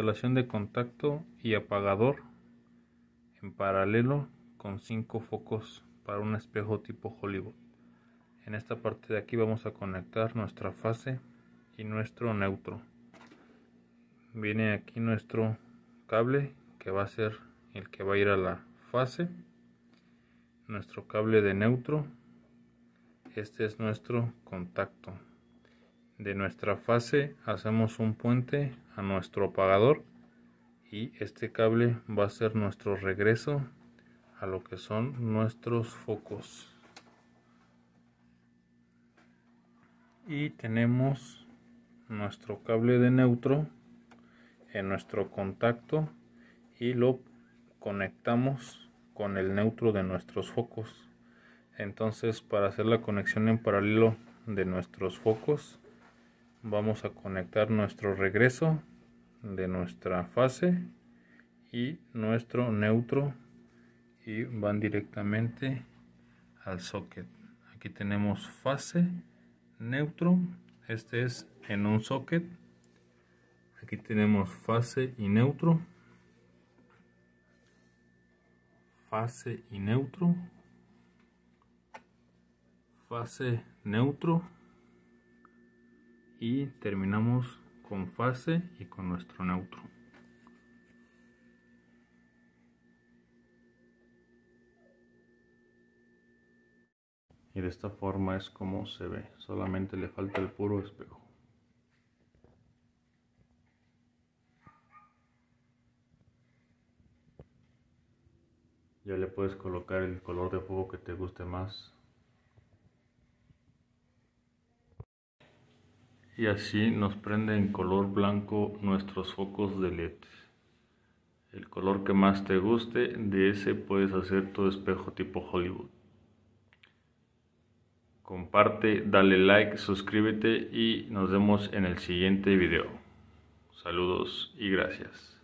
instalación de contacto y apagador en paralelo con cinco focos para un espejo tipo Hollywood. En esta parte de aquí vamos a conectar nuestra fase y nuestro neutro. Viene aquí nuestro cable que va a ser el que va a ir a la fase. Nuestro cable de neutro. Este es nuestro contacto de nuestra fase hacemos un puente a nuestro apagador y este cable va a ser nuestro regreso a lo que son nuestros focos y tenemos nuestro cable de neutro en nuestro contacto y lo conectamos con el neutro de nuestros focos entonces para hacer la conexión en paralelo de nuestros focos vamos a conectar nuestro regreso de nuestra fase y nuestro neutro y van directamente al socket aquí tenemos fase neutro este es en un socket aquí tenemos fase y neutro fase y neutro fase neutro y terminamos con fase y con nuestro neutro. Y de esta forma es como se ve, solamente le falta el puro espejo. Ya le puedes colocar el color de fuego que te guste más y así nos prende en color blanco nuestros focos de LED. El color que más te guste, de ese puedes hacer tu espejo tipo Hollywood. Comparte, dale like, suscríbete y nos vemos en el siguiente video. Saludos y gracias.